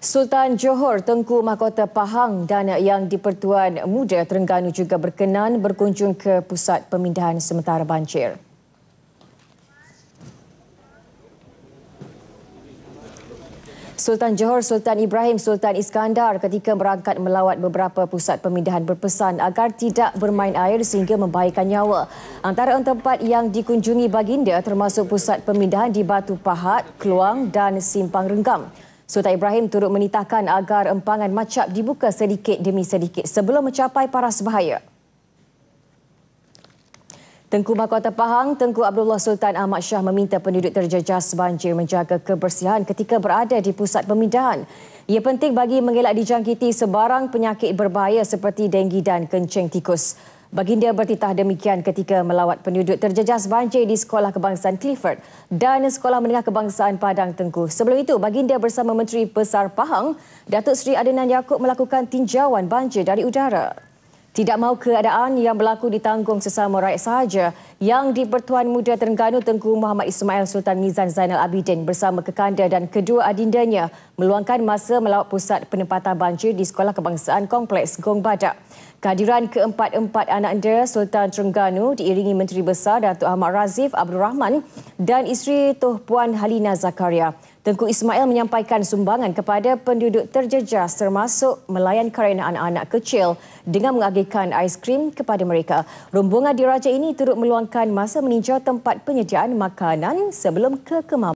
Sultan Johor Tengku Mahkota Pahang dan Yang dipertuan Muda Terengganu juga berkenan berkunjung ke pusat pemindahan sementara banjir. Sultan Johor Sultan Ibrahim Sultan Iskandar ketika berangkat melawat beberapa pusat pemindahan berpesan agar tidak bermain air sehingga membahayakan nyawa. Antara tempat yang dikunjungi baginda termasuk pusat pemindahan di Batu Pahat, Keluang dan Simpang Renggam. Sultan Ibrahim turut menitahkan agar empangan macap dibuka sedikit demi sedikit sebelum mencapai paras bahaya. Tengku Mahkota Pahang, Tengku Abdullah Sultan Ahmad Shah meminta penduduk terjejas banjir menjaga kebersihan ketika berada di pusat pemindahan. Ia penting bagi mengelak dijangkiti sebarang penyakit berbahaya seperti denggi dan kencing tikus. Baginda bertitah demikian ketika melawat penduduk terjejas banjir di Sekolah Kebangsaan Clifford dan Sekolah Menengah Kebangsaan Padang Tengku. Sebelum itu, Baginda bersama Menteri Besar Pahang, Datuk Seri Adenan Yaakob melakukan tinjauan banjir dari udara. Tidak mahu keadaan yang berlaku ditanggung sesama rakyat sahaja yang di-Pertuan Muda Terengganu Tengku Muhammad Ismail Sultan Mizan Zainal Abidin bersama kekanda dan kedua adindanya meluangkan masa melawat pusat penempatan banjir di Sekolah Kebangsaan Kompleks Gong Badak. Kehadiran keempat-empat anak dia Sultan Terengganu diiringi Menteri Besar Datuk Ahmad Razif Abdul Rahman dan isteri Toh Puan Halina Zakaria. Tengku Ismail menyampaikan sumbangan kepada penduduk terjejas termasuk melayan kerana anak-anak kecil dengan mengagihkan aiskrim kepada mereka. Rombongan diraja ini turut meluangkan masa meninjau tempat penyediaan makanan sebelum ke kemampuan.